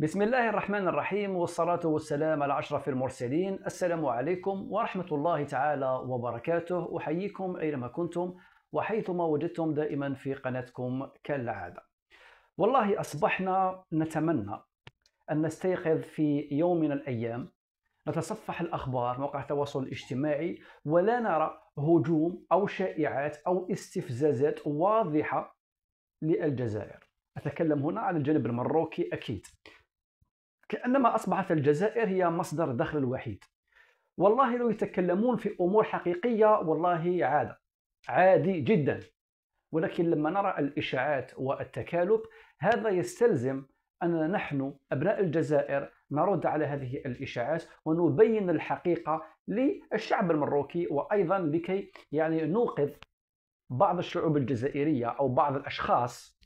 بسم الله الرحمن الرحيم والصلاة والسلام على أشرف المرسلين السلام عليكم ورحمة الله تعالى وبركاته أحييكم أينما كنتم وحيثما وجدتم دائما في قناتكم كالعادة والله أصبحنا نتمنى أن نستيقظ في يوم من الأيام نتصفح الأخبار مواقع التواصل الاجتماعي ولا نرى هجوم أو شائعات أو استفزازات واضحة للجزائر أتكلم هنا عن الجانب المروكي أكيد كأنما أصبحت الجزائر هي مصدر دخل الوحيد والله لو يتكلمون في أمور حقيقية والله عادة عادي جدا ولكن لما نرى الإشاعات والتكالب هذا يستلزم أننا نحن أبناء الجزائر نرد على هذه الإشاعات ونبين الحقيقة للشعب المروكي وأيضا لكي يعني نوقظ بعض الشعوب الجزائرية أو بعض الأشخاص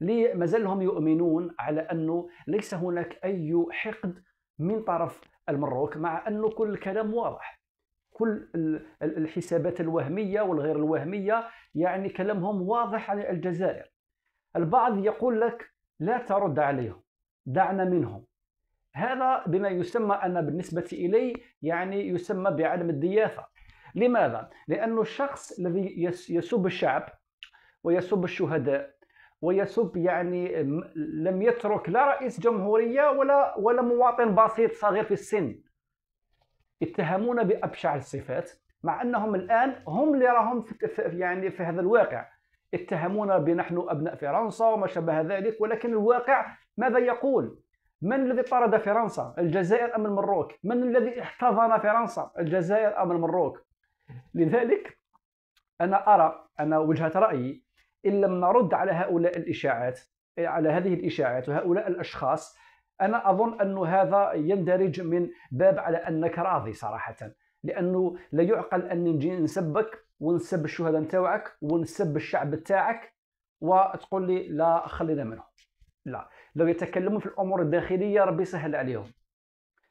ليه مازالهم يؤمنون على أنه ليس هناك أي حقد من طرف المروك مع أنه كل الكلام واضح كل الحسابات الوهمية والغير الوهمية يعني كلامهم واضح عن الجزائر البعض يقول لك لا ترد عليهم دعنا منهم هذا بما يسمى أنا بالنسبة إلي يعني يسمى بعدم الضيافه لماذا؟ لأن الشخص الذي يسب الشعب ويسب الشهداء ويسب يعني لم يترك لا رئيس جمهوريه ولا ولا مواطن بسيط صغير في السن اتهمونا بابشع الصفات مع انهم الان هم اللي راهم يعني في هذا الواقع اتهمونا بنحن ابناء فرنسا وما شابه ذلك ولكن الواقع ماذا يقول؟ من الذي طرد فرنسا؟ الجزائر ام المروك؟ من الذي احتضن فرنسا؟ الجزائر ام المروك؟ لذلك انا ارى انا وجهه رايي إن لم نرد على هؤلاء الإشاعات على هذه الإشاعات وهؤلاء الأشخاص أنا أظن أن هذا يندرج من باب على أنك راضي صراحة لأنه لا يعقل أن نجي نسبك ونسب الشهداء نتاعك ونسب الشعب تاعك وتقول لي لا خلينا منهم لا لو يتكلموا في الأمور الداخلية ربي سهل عليهم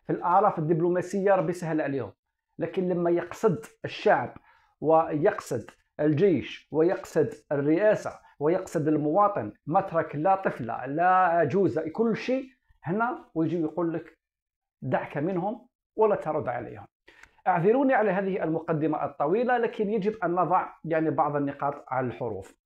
في الاعراف الدبلوماسية ربي سهل عليهم لكن لما يقصد الشعب ويقصد الجيش ويقصد الرئاسة ويقصد المواطن ما ترك لا طفلة لا عجوزة كل شيء هنا ويجي يقول لك دعك منهم ولا ترد عليهم اعذروني على هذه المقدمة الطويلة لكن يجب أن نضع يعني بعض النقاط على الحروف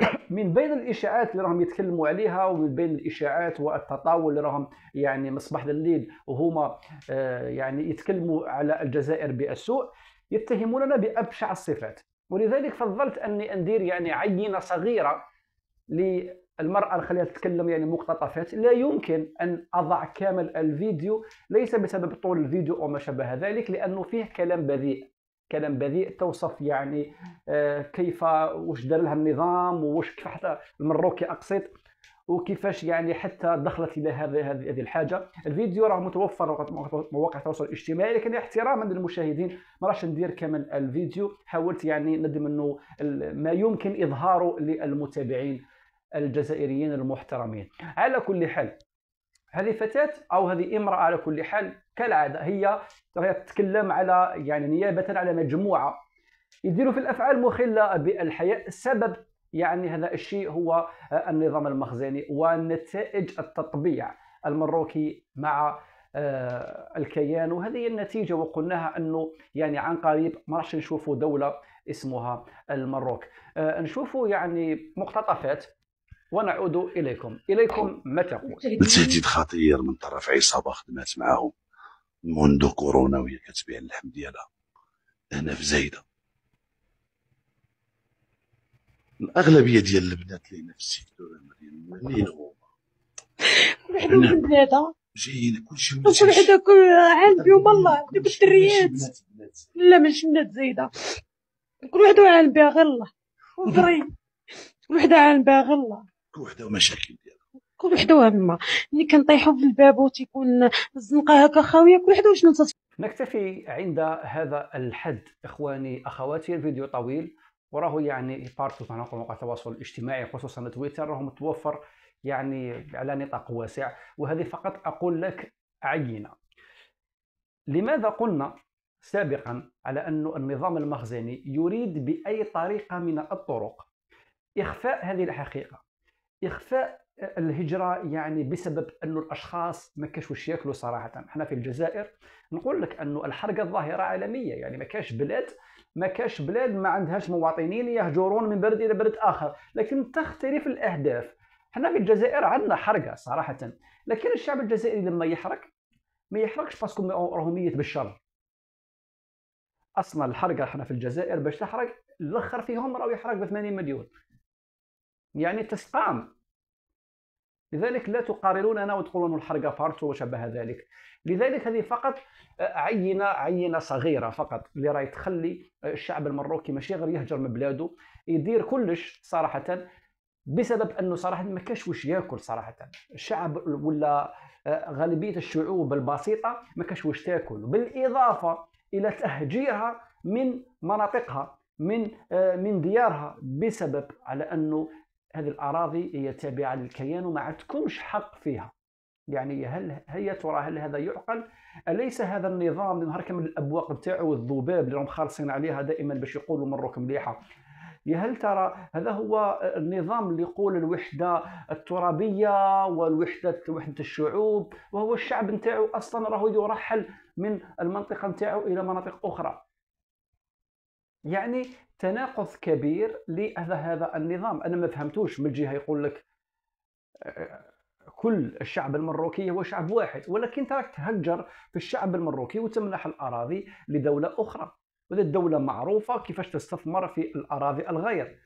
من بين الاشاعات اللي راهم يتكلموا عليها ومن بين الاشاعات والتطاول اللي راهم يعني مصباح الليل وهما آه، يعني يتكلموا على الجزائر بالسوء يتهموننا بابشع الصفات ولذلك فضلت اني ندير يعني عينه صغيره للمراه اللي خليها تتكلم يعني مقتطفات لا يمكن ان اضع كامل الفيديو ليس بسبب طول الفيديو او ما شابه ذلك لانه فيه كلام بذيء كلام بذيء توصف يعني آه، كيف واش دار لها النظام واش كيف حتى المروكي اقسيط وكيفاش يعني حتى دخلت الى هذه هذه الحاجه الفيديو راه متوفر مواقع التواصل الاجتماعي لكن احتراما للمشاهدين ما راحش ندير كامل الفيديو حاولت يعني انه ما يمكن اظهاره للمتابعين الجزائريين المحترمين على كل حال هذه فتاة أو هذه امرأة على كل حال كالعادة هي تتكلم على يعني نيابة على مجموعة يديروا في الأفعال مخلة بالحياء سبب يعني هذا الشيء هو آه، النظام المخزني ونتائج التطبيع المروكي مع آه، الكيان وهذه هي النتيجه وقلناها انه يعني عن قريب ما راحش نشوفوا دوله اسمها المروك آه، نشوفوا يعني مقتطفات ونعود اليكم اليكم ما تقول تهديد خطير من طرف عصابه خدمات معهم منذ كورونا وهي كتبيع اللحم ديالها هنا في زايده الاغلبيه ديال البنات اللي نفسي مريم مين هما وحدهم البنات جايين كلشي وكل وحده كل عالم بهم الله دوك الدريات لا ماشي بنات زايده كل وحده عالم بها غير الله وضري كل وحده عالم بها غير الله كل وحده ومشاكل ديالها كل وحده وهمها ملي كنطيحوا في الباب وتيكون الزنقه هكا خاويه كل وحده وشنو نكتفي عند هذا الحد اخواني اخواتي الفيديو طويل وراه يعني بارتو في مواقع التواصل الاجتماعي خصوصا تويتر راه متوفر يعني على نطاق واسع وهذه فقط اقول لك عينه لماذا قلنا سابقا على أن النظام المخزني يريد بأي طريقة من الطرق إخفاء هذه الحقيقة إخفاء الهجره يعني بسبب انه الاشخاص ما كاش واش ياكلوا صراحه حنا في الجزائر نقول لك انه الحرقه ظاهره عالميه يعني ما كاش بلاد ما كاش بلاد ما عندهاش مواطنين يهجرون من بلد الى بلد اخر لكن تختلف الاهداف حنا في الجزائر عندنا حرقه صراحه لكن الشعب الجزائري لما يحرق ما يحرقش باسكو راهو ميت بالشر اصلا الحرقه حنا في الجزائر باش تحرق الاخر فيهم راهو يحرق ب 80 مليون يعني تسقام لذلك لا تقارنوننا وتقولون الحرقة فارتو وشبه ذلك لذلك هذه فقط آه، عينة عينة صغيرة فقط اللي راهي تخلي آه، الشعب المروكي ماشي غير يهجر من بلاده يدير كلش صراحة بسبب انه صراحة ما كاش واش ياكل صراحة الشعب ولا آه، غالبية الشعوب البسيطة ما كاش واش تاكل بالإضافة إلى تهجيرها من مناطقها من من ديارها بسبب على انه هذه الأراضي هي تابعة للكيان وما عندكمش حق فيها يعني هل هيا ترى هل هذا يعقل؟ أليس هذا النظام نهار كامل الأبواق نتاعو والذباب اللي راهم خالصين عليها دائما باش يقولوا مروك مليحة يا هل ترى هذا هو النظام اللي يقول الوحدة الترابية والوحدة وحدة الشعوب وهو الشعب نتاعو أصلا راهو يرحل من المنطقة نتاعو إلى مناطق أخرى يعني تناقض كبير لهذا هذا النظام انا ما فهمتوش من جهه يقول لك آه، كل الشعب المروكي هو شعب واحد ولكن تراك تهجر في الشعب المروكي وتمنح الاراضي لدوله اخرى وهذه الدوله معروفه كيفاش تستثمر في الاراضي الغير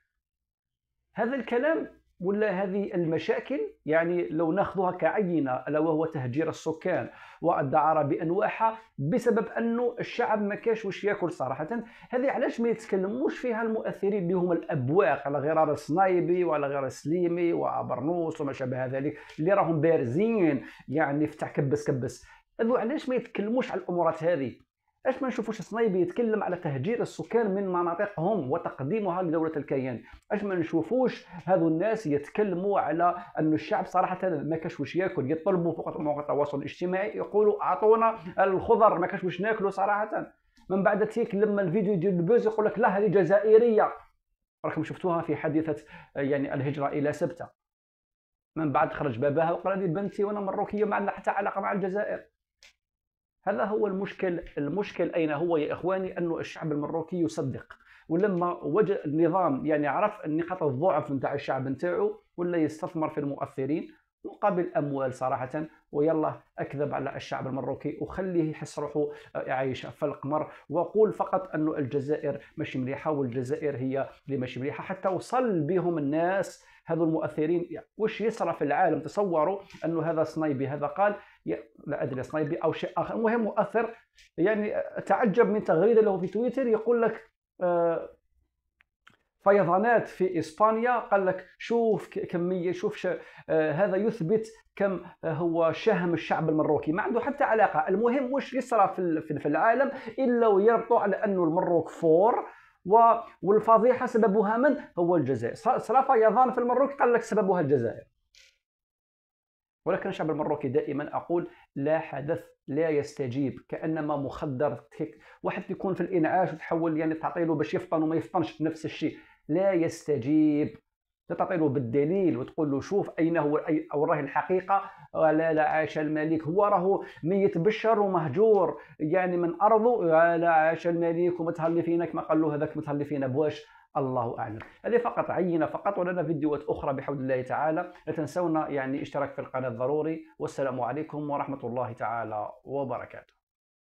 هذا الكلام ولا هذه المشاكل يعني لو ناخذها كعينه الا وهو تهجير السكان والدعاره بانواعها بسبب انه الشعب ما كاش واش ياكل صراحه هذه علاش ما يتكلموش فيها المؤثرين اللي هما الابواق على غرار الصنايبي وعلى غرار السليمي وبرنوس وما شابه ذلك اللي راهم بارزين يعني فتح كبس كبس هذو علاش ما يتكلموش على الامورات هذه اش ما نشوفوش صنايبي يتكلم على تهجير السكان من مناطقهم وتقديمها لدوله الكيان اش ما نشوفوش هذو الناس يتكلموا على ان الشعب صراحه ما كاش واش ياكل يطلبوا فوق مواقع التواصل الاجتماعي يقولوا اعطونا الخضر ما كاش واش ناكلوا صراحه من بعد تيك لما الفيديو ديال البوز يقول لك لا هذه جزائريه راكم شفتوها في حادثه يعني الهجره الى سبته من بعد خرج باباها وقال لي بنتي وانا مروكيه ما عندنا حتى علاقه مع الجزائر هذا هو المشكل المشكل أين هو يا إخواني أنه الشعب المروكي يصدق ولما وجد النظام يعني عرف نقاط الضعف نتاع الشعب نتاعو ولا يستثمر في المؤثرين مقابل اموال صراحه ويلا اكذب على الشعب المروكي وخليه يحس روحه آه، عايش في القمر وقول فقط انه الجزائر مش مليحه والجزائر هي اللي مش مليحه حتى وصل بهم الناس هذو المؤثرين يعني واش يصرف العالم تصوروا انه هذا صنيبي هذا قال لا ادري صنايبي او شيء اخر المهم مؤثر يعني تعجب من تغريده له في تويتر يقول لك آه، فيضانات في اسبانيا قال لك شوف كميه شوف ش... آه، هذا يثبت كم هو شهم الشعب المروكي ما عنده حتى علاقه المهم واش يصرى في, في العالم الا ويربطوا على انه المروك فور و... والفضيحه سببها من هو الجزائر صرا فيضان في المروك قال لك سببها الجزائر ولكن الشعب المروكي دائما اقول لا حدث لا يستجيب كانما مخدر هيك واحد يكون في الانعاش وتحول يعني تعطي له باش يفطن وما يفطنش نفس الشيء لا يستجيب تعطي له بالدليل وتقول له شوف اين هو اي او راه الحقيقه آه، لا لا عاش الملك هو راهو ميت بالشر ومهجور يعني من ارضه آه، لا عاش الملك ومتهلي فينا كما قال له هذاك متهلي فينا بواش الله اعلم هذه فقط عينه فقط ولنا فيديوهات اخرى بحول الله تعالى لا تنسونا يعني الاشتراك في القناه ضروري والسلام عليكم ورحمه الله تعالى وبركاته